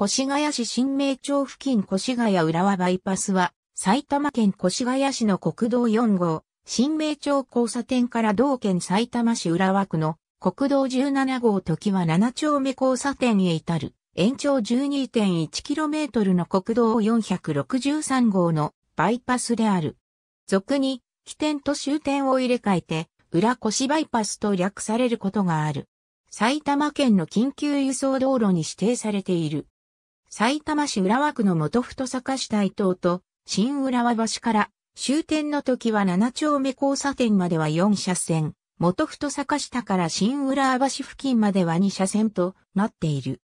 越谷市新名町付近越谷浦和バイパスは、埼玉県越谷市の国道4号、新名町交差点から同県埼玉市浦和区の国道17号時は7丁目交差点へ至る、延長 12.1km の国道463号のバイパスである。俗に、起点と終点を入れ替えて、裏越バイパスと略されることがある。埼玉県の緊急輸送道路に指定されている。埼玉市浦和区の元太坂市伊東と新浦和橋から終点の時は7丁目交差点までは4車線、元太坂下から新浦和橋付近までは2車線となっている。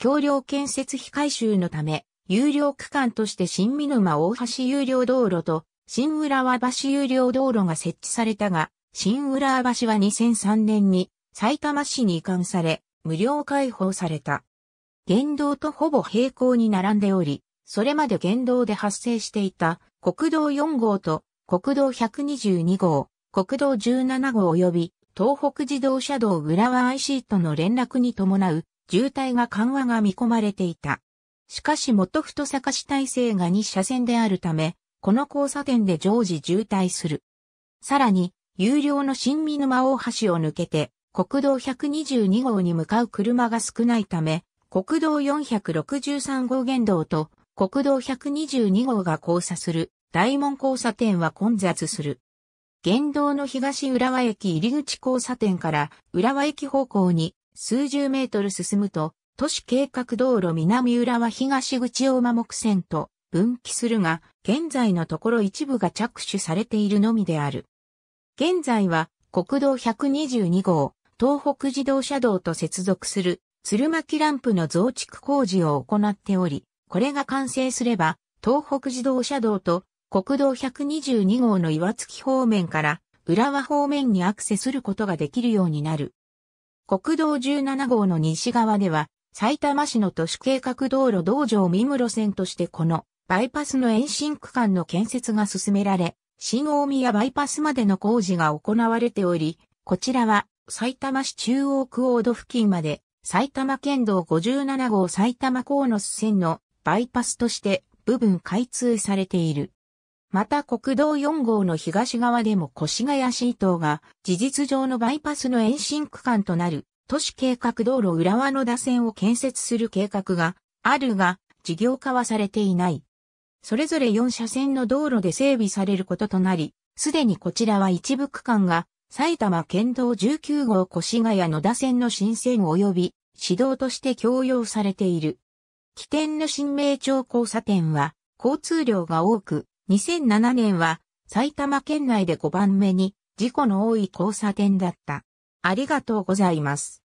橋梁建設費改修のため、有料区間として新見沼大橋有料道路と新浦和橋有料道路が設置されたが、新浦和橋は2003年に埼玉市に移管され、無料開放された。原道とほぼ平行に並んでおり、それまで原道で発生していた国道4号と国道122号、国道17号及び東北自動車道浦和 IC との連絡に伴う渋滞が緩和が見込まれていた。しかし元太坂市体制が2車線であるため、この交差点で常時渋滞する。さらに、有料の新見沼大橋を抜けて、国道122号に向かう車が少ないため、国道463号原道と国道122号が交差する大門交差点は混雑する。原道の東浦和駅入口交差点から浦和駅方向に数十メートル進むと都市計画道路南浦和東口大間木線と分岐するが、現在のところ一部が着手されているのみである。現在は国道122号、東北自動車道と接続する鶴巻ランプの増築工事を行っており、これが完成すれば、東北自動車道と国道122号の岩月方面から浦和方面にアクセスすることができるようになる。国道17号の西側では、埼玉市の都市計画道路道場三室線としてこのバイパスの延伸区間の建設が進められ、新大宮バイパスまでの工事が行われており、こちらは埼玉市中央区大戸付近まで埼玉県道57号埼玉ノス線のバイパスとして部分開通されている。また国道4号の東側でも越谷市等が事実上のバイパスの延伸区間となる都市計画道路浦和の打線を建設する計画があるが事業化はされていない。それぞれ4車線の道路で整備されることとなり、すでにこちらは一部区間が埼玉県道19号越谷野田線の新線及び指導として供用されている。起点の新名町交差点は交通量が多く、2007年は埼玉県内で5番目に事故の多い交差点だった。ありがとうございます。